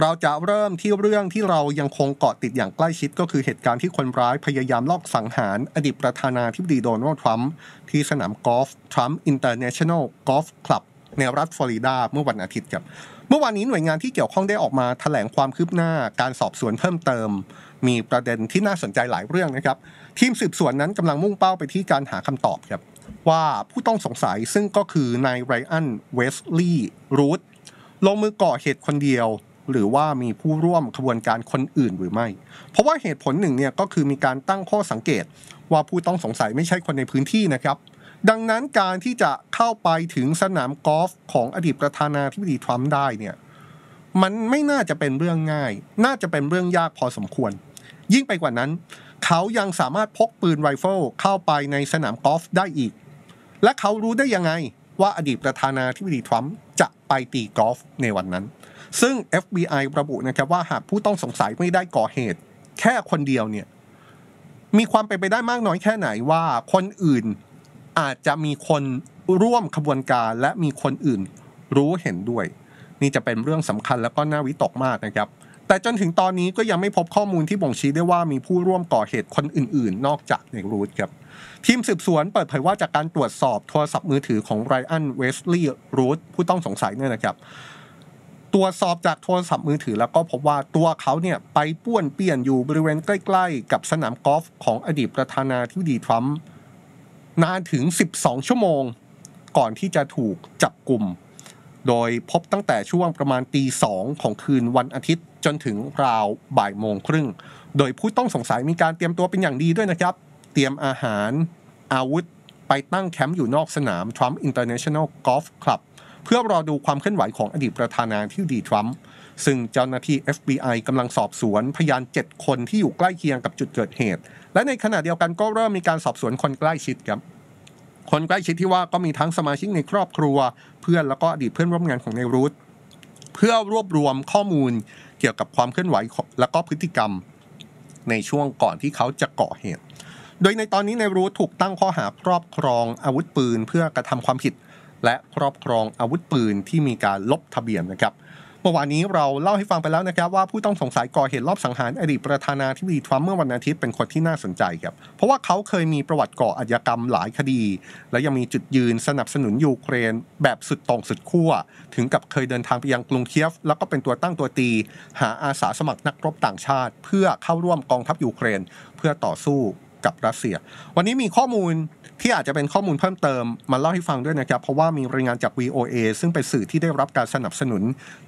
เราจะเริ่มที่เรื่องที่เรายังคงเกาะติดอย่างใกล้ชิด ก็คือเหตุการณ์ที่คนร้ายพยายามลอบสังหารอดีตประธานาธิบดีโดนัลด์ทรัมป์ที่สนามกอล์ฟทรัมป์อินเตอร์เนชั่นแนลกอล์ฟคลับในรัฐฟลอริดาเมื่อวันอาทิตย์ครับ เมื่อวานนี้หน่วยงานที่เกี่ยวข้องได้ออกมาถแถลงความคืบหน้า การสอบสวนเพิ่มเติม มีประเด็นที่น่าสนใจหลายเรื่องนะครับทีมสืบสวนนั้นกำลังมุ่งเป้าไปที่การหาคำตอบครับว่าผู้ต้องสงสัยซึ่งก็คือนายไรอันเวสลีย์รูทลงมือก่อเหตุคนเดียวหรือว่ามีผู้ร่วมขบวนการคนอื่นหรือไม่ เพราะว่าเหตุผลหนึ่งเนี่ยก็คือมีการตั้งข้อสังเกตว่าผู้ต้องสงสัยไม่ใช่คนในพื้นที่นะครับ ดังนั้นการที่จะเข้าไปถึงสนามกอล์ฟของอดีตประธานาธิบดีทรัมป์ได้เนี่ยมันไม่น่าจะเป็นเรื่องง่าย น่าจะเป็นเรื่องยากพอสมควร ยิ่งไปกว่านั้น เขายังสามารถพกปืนไรเฟิลเข้าไปในสนามกอล์ฟได้อีก และเขารู้ได้ยังไงว่าอดีตประธานาธิบดีทรัมป์จะไปตีกอล์ฟในวันนั้นซึ่ง FBI ระบุ นะครับ ว่าหากผู้ต้องสงสัยไม่ได้ก่อเหตุ แค่คนเดียวเนี่ย มีความเป็นไปได้มากน้อยแค่ไหนว่าคนอื่นอาจจะมีคนร่วมขบวนการและมีคนอื่นรู้เห็นด้วย นี่จะเป็นเรื่องสำคัญแล้วก็น่าวิตกมากนะครับ แต่จนถึงตอนนี้ก็ยังไม่พบข้อมูลที่บ่งชี้ได้ว่ามีผู้ร่วมก่อเหตุคนอื่น ๆ นอกจากในรูทครับทีมสืบสวนเปิดเผยว่าจากการตรวจสอบโทรศัพท์มือถือของไรอันเวสลีย์รูทผู้ต้องสงสัยเนี่ยนะครับตรวจสอบจากโทรศัพท์มือถือแล้วก็พบว่าตัวเขาเนี่ย ไปป้วนเปี้ยนอยู่บริเวณใกล้ๆ กับสนามกอล์ฟของอดีตประธานาธิบดีทรัมป์นานถึง 12 ชั่วโมงก่อนที่จะถูกจับกลุ่ม โดยพบตั้งแต่ช่วงประมาณตีสองของคืนวันอาทิตย์จนถึงราวบ่ายโมงครึ่ง โดยผู้ต้องสงสัยมีการเตรียมตัวเป็นอย่างดีด้วยนะครับ เตรียมอาหารอาวุธไปตั้งแคมป์อยู่นอกสนามทรัมป์อินเตอร์เนชั่นแนลกอล์ฟคลับพื่อรอดูความเคลื่อนไหวของอดีตประธานาธิบดีทรัมป์ซึ่งเจ้าหน้าที่ FBI กำลังสอบสวน พยาน 7 คนที่อยู่ใกล้เคียงกับจุดเกิดเหตุ และในขณะเดียวกันก็เริ่มมีการสอบสวนคนใกล้ชิดครับคนใกล้ชิดที่ว่าก็มีทั้งสมาชิกในครอบครัว เพื่อนแล้วก็อดีตเพื่อนร่วมงานของในรูทเพื่อรวบรวมข้อมูลเกี่ยวกับความเคลื่อนไหวและก็พฤติกรรม ในช่วงก่อนที่เขาจะก่อเหตุ โดยในตอนนี้ในรูทถูกตั้งข้อหาครอบครองอาวุธปืนเพื่อกระทำความผิดและครอบครองอาวุธปืนที่มีการลบทะเบียนนะครับ เมื่อวานนี้เราเล่าให้ฟังไปแล้วนะครับว่าผู้ต้องสงสัยก่อเหตุรอบสังหารอดีตประธานาธิบดีทรัมป์เมื่อวันอาทิตย์เป็นคนที่น่าสนใจครับ เพราะว่าเขาเคยมีประวัติก่ออาญากรรมหลายคดี และยังมีจุดยืนสนับสนุนยูเครน แบบสุดตรงสุดขั้ว ถึงกับเคยเดินทางไปยังกรุงเคียฟแล้วก็เป็นตัวตั้งตัวตี หาอาสาสมัครนักรบต่างชาติ เพื่อเข้าร่วมกองทัพยูเครนเพื่อต่อสู้กับ รัสเซีย วันนี้มีข้อมูลที่อาจจะเป็นข้อมูลเพิ่มเติมมาเล่าให้ฟังด้วยนะครับ เพราะว่ามีรายงานจาก VOA ซึ่งเป็นสื่อที่ได้รับการสนับสนุน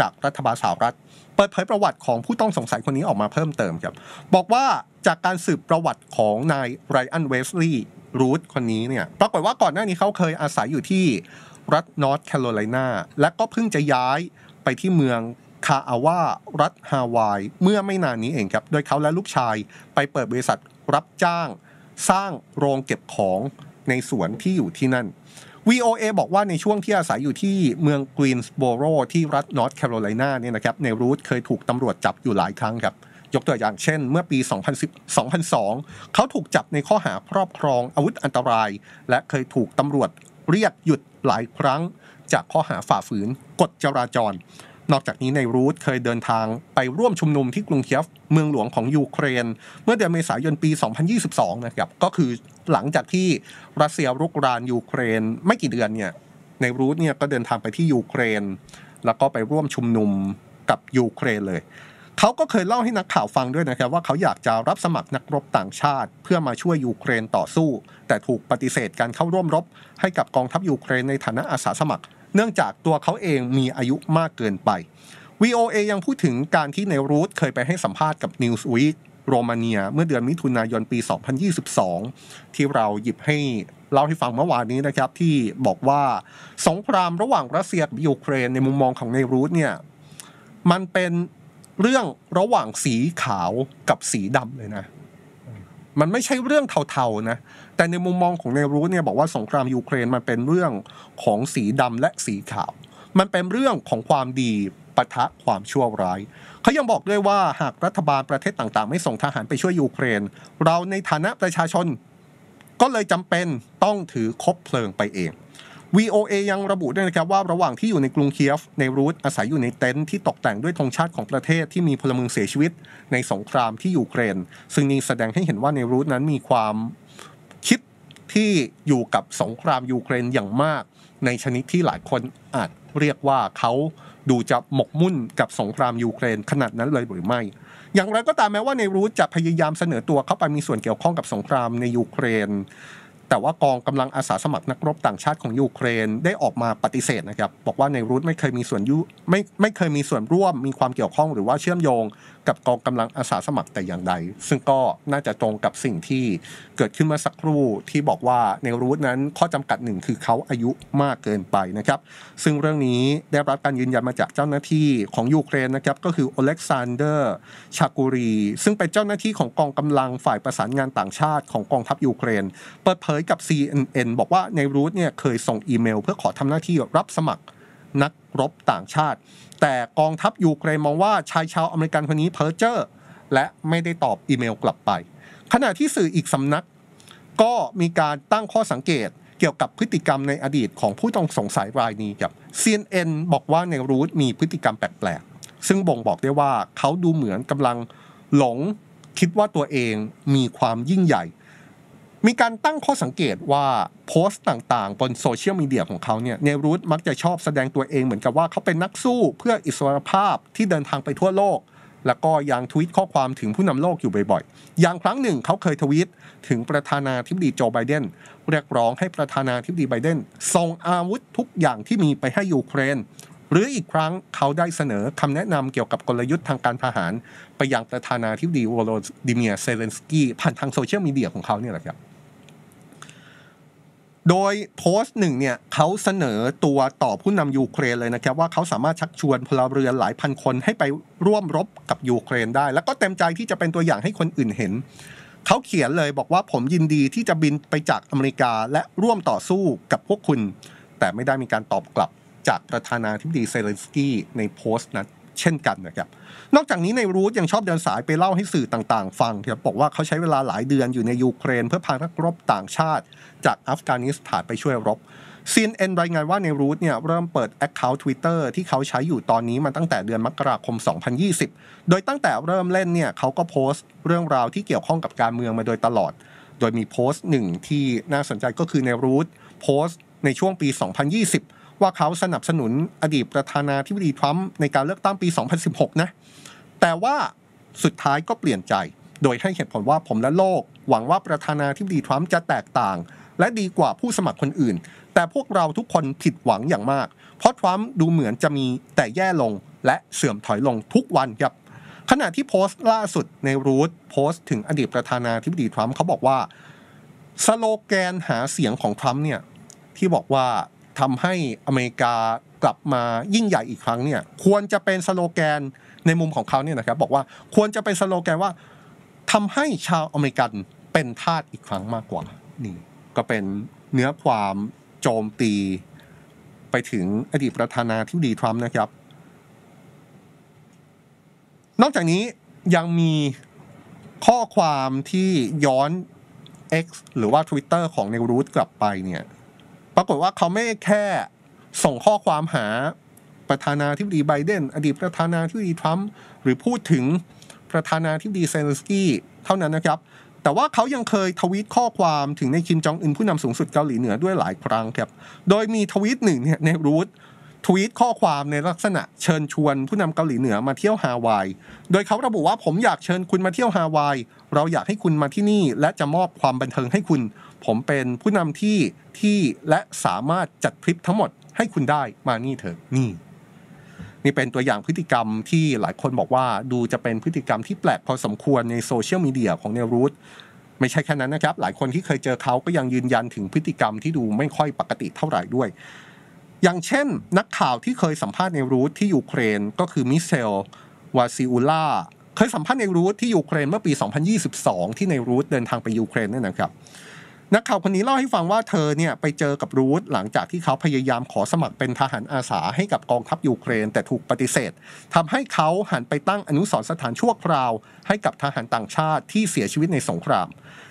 จากรัฐบาลสหรัฐ เปิดเผยประวัติของผู้ต้องสงสัยคนนี้ออกมาเพิ่มเติมครับ บอกว่าจากการสืบประวัติของนายไรอันเวสลีย์รูทคนนี้เนี่ย ปรากฏว่าก่อนหน้านี้เขาเคยอาศัยอยู่ที่รัฐนอร์ทแคโรไลนา และก็เพิ่งจะย้ายไปที่เมืองคาอาวารัฐฮาวาย เมื่อไม่นานนี้เองครับ โดยเขาและลูกชายไปเปิดบริษัทรับจ้างสร้างโรงเก็บของในสวนที่อยู่ที่นั่น VOA บอกว่าในช่วงที่อาศัยอยู่ที่เมืองกรีนสโบโรที่รัฐนอร์ทแคโรไลนาเนี่ยนะครับในรูทเคยถูกตำรวจจับอยู่หลายครั้งครับยกตัวอย่างเช่น เมื่อปี 2 0 1 2002 เขาถูกจับในข้อหาครอบครองอาวุธอันตราย และเคยถูกตำรวจเรียกหยุดหลายครั้ง จากข้อหาฝ่าฝืนกฎจราจรนอกจากนี้ในรูทเคยเดินทางไปร่วมชุมนุมที่กรุงเคียฟเมืองหลวงของยูเครน เมื่อเดือนเมษายนปี 2022 นะครับก็คือหลังจากที่รัสเซียรุกรานยูเครนไม่กี่เดือนเนี่ยในรูทเนี่ยก็เดินทางไปที่ยูเครน แล้วก็ไปร่วมชุมนุมกับยูเครนเลย เขาก็เคยเล่าให้นักข่าวฟังด้วยนะครับว่าเขาอยากจะรับสมัครนักรบต่างชาติ เพื่อมาช่วยยูเครนต่อสู้ แต่ถูกปฏิเสธการเข้าร่วมรบ ให้กับกองทัพยูเครนในฐานะอาสาสมัครเนื่องจากตัวเขาเองมีอายุมากเกินไป VOA ยังพูดถึงการที่ในรูทเคยไปให้สัมภาษณ์กับ Newsweek โรมาเนีย เมื่อเดือนมิถุนายนปี 2022 ที่เราหยิบให้เล่าให้ฟังเมื่อวานนี้นะครับที่บอกว่าสงครามระหว่างรัสเซียกับยูเครนในมุมมองของในรูทเนี่ย มันเป็นเรื่องระหว่างสีขาวกับสีดำเลยนะมันไม่ใช่เรื่องเทาๆนะ แต่ในมุมมองของเนรูเนี่ยบอกว่าสงคราม ยูเครนมันเป็นเรื่องของสีดำและสีขาว มันเป็นเรื่องของความดีปะทะความชั่วร้าย เขายังบอกด้วยว่าหากรัฐบาลประเทศต่างๆ ไม่ส่งทหารไปช่วยยูเครน เราในฐานะประชาชน ก็เลยจำเป็นต้องถือคบเพลิงไปเอง VOA ยังระบุด้วยนะครับว่าระหว่างที่อยู่ในกรุงเคียฟในรูทอาศัยอยู่ในเต็นท์ที่ตกแต่งด้วยธงชาติของประเทศที่มีพลเมืองเสียชีวิตในสงครามที่ยูเครน ซึ่งนี่แสดงให้เห็นว่าในรูทนั้นมีความคิดที่อยู่กับสงครามยูเครนอย่างมาก ในชนิดที่หลายคนอาจเรียกว่าเขาดูจะหมกมุ่นกับสงครามยูเครนขนาดนั้นเลยหรือไม่ อย่างไรก็ตามแม้ว่าในรูทจะพยายามเสนอตัวเข้าไปมีส่วนเกี่ยวข้องกับสงครามในยูเครนแต่ว่ากองกำลังอาสาสมัครนักรบต่างชาติของยูเครนได้ออกมาปฏิเสธนะครับบอกว่าในรูทไม่เคยมีส่วนยุไม่ไม่เคยมีส่วนร่วมมีความเกี่ยวข้องหรือว่าเชื่อมโยง กับกองกำลังอาสาสมัครแต่อย่างใดซึ่งก็น่าจะตรงกับสิ่งที่เกิดขึ้นมาสักครู่ที่บอกว่าในรูทนั้นข้อจำกัดหนึ่งคือเขาอายุมากเกินไปนะครับซึ่งเรื่องนี้ได้รับการยืนยันมาจากเจ้าหน้าที่ของยูเครนนะครับก็คืออเล็กซานเดอร์ ชากูรี ซึ่งเป็นเจ้าหน้าที่ของกองกำลังฝ่ายประสานงานต่างชาติ ของกองทัพยูเครน เปิดเผยยกับ CNN บอกว่าในรูทเนี่ยเคยส่งอีเมลเพื่อขอทำหน้าที่รับสมัครนักรบต่างชาติ แต่กองทัพยูเครนมองว่าชายชาวอเมริกันคนนี้เพ้อเจอ้อและไม่ได้ตอบอีเมลกลับไป ขณะที่สื่ออีกสำนัก ก็มีการตั้งข้อสังเกตเกี่ยวกับพฤติกรรมในอดีตของผู้ต้องสงสัยรายนี้ครับ CNN บอกว่าในรูทมีพฤติกรรมแปลกๆซึ่งบ่งบอกได้ว่าเขาดูเหมือนกำลังหลง คิดว่าตัวเองมีความยิ่งใหญ่มีการตั้งข้อสังเกตว่าโพสต์ต่างๆ บนโซเชียลมีเดียของเขาเนี่ยเนรูธมักจะชอบแสดงตัวเองเหมือนกับว่าเขาเป็นนักสู้เพื่ออิสรภาพที่เดินทางไปทั่วโลก แล้วก็ยังทวิตข้อความถึงผู้นำโลกอยู่บ่อยๆ อย่างครั้งหนึ่งเขาเคยทวิตถึงประธานาธิบดีโจไบเดนเรียกร้องให้ประธานาธิบดีไบเดนส่งอาวุธทุกอย่างที่มีไปให้ยูเครนหรืออีกครั้งเขาได้เสนอคำแนะนำเกี่ยวกับกลยุทธ์ทางการทหารไปยังประธานาธิบดีวโลดิเมียเซเลนสกี้ผ่านทางโซเชียลมีเดียของเขาเนี่ยแหละครับโดยโพสต์หนึ่งเนี่ยเขาเสนอตัวต่อผู้นำยูเครนเลยนะครับว่าเขาสามารถชักชวนพลเรือนหลายพันคนให้ไปร่วมรบกับยูเครนได้ แล้วก็เต็มใจที่จะเป็นตัวอย่างให้คนอื่นเห็น เขาเขียนเลยบอกว่าผมยินดีที่จะบินไปจากอเมริกาและร่วมต่อสู้กับพวกคุณ แต่ไม่ได้มีการตอบกลับจากประธานาธิบดีเซเลนสกี้ในโพสต์นั้นเช่นกันนะครับ นอกจากนี้ในรูทยังชอบเดินสายไปเล่าให้สื่อต่างๆฟังครับบอกว่าเขาใช้เวลาหลายเดือนอยู่ในยูเครนเพื่อพานักรบต่างชาติจากอัฟกานิสถานไปช่วยรบซีนเอ็นรายงานว่าในรูทเนี่ยเริ่มเปิดแ a ค c o าทว Twitter ที่เขาใช้อยู่ตอนนี้มาตั้งแต่เดือนมกราคม 2020 โดยตั้งแต่เริ่มเล่นเนี่ยเขาก็โพสต์เรื่องราวที่เกี่ยวข้องกับการเมืองมาโดยตลอด โดยมีโพสต์หนึ่งที่น่าสนใจก็คือในรูทโพสต์ในช่วงปี 2020ว่าเขาสนับสนุนอดีตประธานาธิบดีทรัมป์ในการเลือกตั้งปี 2016 นะ แต่ว่าสุดท้ายก็เปลี่ยนใจ โดยให้เหตุผลว่าผมและโลก หวังว่าประธานาธิบดีทรัมป์จะแตกต่าง และดีกว่าผู้สมัครคนอื่น แต่พวกเราทุกคนผิดหวังอย่างมาก เพราะทรัมป์ดูเหมือนจะมีแต่แย่ลงและเสื่อมถอยลงทุกวันครับ ขณะที่โพสต์ล่าสุดในรูทโพสต์ถึงอดีตประธานาธิบดีทรัมป์เขาบอกว่าสโลแกนหาเสียงของทรัมป์เนี่ยที่บอกว่าทำให้อเมริกากลับมายิ่งใหญ่อีกครั้งเนี่ย ควรจะเป็นสโลแกนในมุมของเขาเนี่ยนะครับ บอกว่าควรจะเป็นสโลแกนว่าทำให้ชาวอเมริกันเป็นทาสอีกครั้งมากกว่านี่ก็เป็นเนื้อความโจมตี ไปถึงอดีตประธานาธิบดีทรัมป์นะครับ นอกจากนี้ยังมีข้อความที่ย้อน X หรือว่า Twitter ของเนรูทกลับไปเนี่ยปรากฏว่าเขาไม่แค่ส่งข้อความหา ประธานาธิบดีไบเดนอดีตประธานาธิบดีทรัมป์หรือพูดถึงประธานาธิบดีเซเลนสกี้เท่านั้นนะครับ แต่ว่าเขายังเคยทวีตข้อความถึงในคิมจองอึนผู้นำสูงสุดเกาหลีเหนือด้วยหลายครั้งครับโดยมีทวีตหนึ่งเนี่ยในรูททวีตข้อความในลักษณะเชิญชวน ผู้นำเกาหลีเหนือมาเที่ยวฮาวายโดยเขาระบุว่าผมอยากเชิญคุณมาเที่ยวฮาวายเราอยากให้คุณมาที่นี่ และจะมอบความบันเทิงให้คุณผมเป็นผู้นำที่ ที่และสามารถจัดทริปทั้งหมดให้คุณได้มานี่เถอะนี่ นี่เป็นตัวอย่างพฤติกรรมที่หลายคนบอกว่าดูจะเป็นพฤติกรรมที่แปลกพอสมควรในโซเชียลมีเดียของเนรูทไม่ใช่แค่นั้นนะครับ หลายคนที่เคยเจอเขาก็ยังยืนยันถึงพฤติกรรมที่ดูไม่ค่อยปกติเท่าไหร่ด้วย อย่างเช่น นักข่าวที่เคยสัมภาษณ์เนรูทที่ยูเครนก็คือมิเชลวาซิอุล่าเคยสัมภาษณ์เนรูทที่ยูเครนเมื่อปี2022 ที่เนรูทเดินทางไปยูเครนนั่นนะครับนักข่าวคนนี้เล่าให้ฟังว่าเธอเนี่ยไปเจอกับรูธหลังจากที่เขาพยายามขอสมัครเป็นทหารอาสาให้กับกองทัพยูเครน แต่ถูกปฏิเสธ ทำให้เขาหันไปตั้งอนุสรสถานชั่วคราว ให้กับทหารต่างชาติที่เสียชีวิตในสงคราม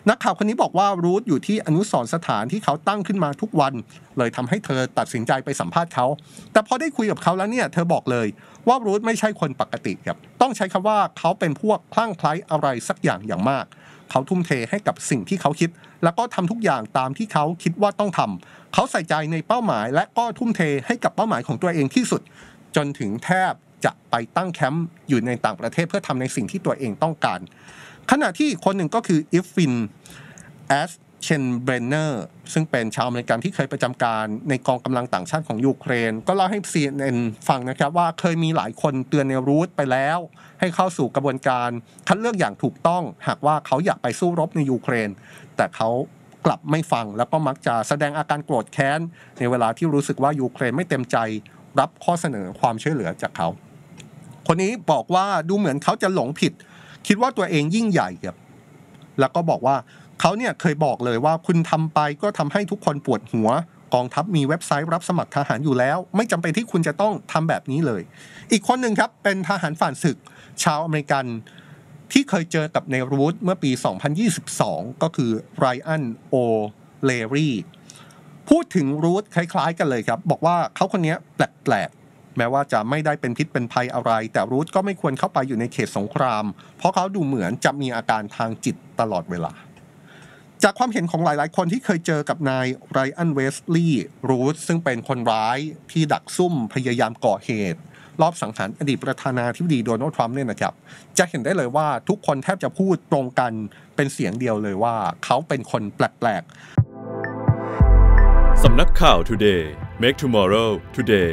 นักข่าวคนนี้บอกว่ารูธอยู่ที่อนุสรสถานที่เขาตั้งขึ้นมาทุกวัน เลยทำให้เธอตัดสินใจไปสัมภาษณ์เขา แต่พอได้คุยกับเขาแล้วเนี่ยเธอบอกเลยว่ารูธไม่ใช่คนปกติครับต้องใช้คำว่าเขาเป็นพวกคลั่งไคล้อะไรสักอย่างอย่างมากเขาทุ่มเทให้กับสิ่งที่เขาคิด แล้วก็ทำทุกอย่างตามที่เขาคิดว่าต้องทำ เขาใส่ใจในเป้าหมายและก็ทุ่มเทให้กับเป้าหมายของตัวเองที่สุด จนถึงแทบจะไปตั้งแคมป์อยู่ในต่างประเทศเพื่อทำในสิ่งที่ตัวเองต้องการ ขณะที่คนหนึ่งก็คืออิฟฟินแอสเชนเบรนเนอร์ซึ่งเป็นชาวอเมริกันที่เคยประจำการ ในกองกำลังต่างชาติของยูเครนก็เล่าให้ CNN ฟังนะครับว่าเคยมีหลายคนเตือนในรูทไปแล้ว ให้เข้าสู่กระบวนการ คัดเลือกอย่างถูกต้องหากว่าเขาอยากไปสู้รบในยูเครน แต่เขากลับไม่ฟัง แล้วก็มักจะแสดงอาการโกรธแค้น ในเวลาที่รู้สึกว่ายูเครนไม่เต็มใจรับข้อเสนอความช่วยเหลือจากเขาคนนี้บอกว่าดูเหมือนเขาจะหลงผิด คิดว่าตัวเองยิ่งใหญ่ครับแล้วก็บอกว่าเขาเนี่ยเคยบอกเลยว่าคุณทำไปก็ทำให้ทุกคนปวดหัว กองทัพมีเว็บไซต์รับสมัครทหารอยู่แล้ว ไม่จำเป็นที่คุณจะต้องทำแบบนี้เลย อีกคนหนึ่งครับ เป็นทหารฝ่านศึก ชาวอเมริกันที่เคยเจอกับในรูทเมื่อปี 2022 ก็คือไรอันโอเลรีพูดถึงรูทคล้ายๆกันเลยครับ บอกว่าเขาคนนี้แปลกๆ แม้ว่าจะไม่ได้เป็นพิษเป็นภัยอะไร แต่รูทก็ไม่ควรเข้าไปอยู่ในเขตสงคราม เพราะเขาดูเหมือนจะมีอาการทางจิตตลอดเวลาจากความเห็นของหลาย ๆ คนที่เคยเจอกับนายไรอันเวสลีย์รูธซึ่งเป็นคนร้ายที่ดักซุ่มพยายามก่อเหตุ รอบสังหารอดีตประธานาธิบดีโดนัลด์ทรัมป์เนี่ยนะครับ จะเห็นได้เลยว่าทุกคนแทบจะพูดตรงกันเป็นเสียงเดียวเลยว่าเขาเป็นคนแปลกๆ สำนักข่าว Today Make Tomorrow Today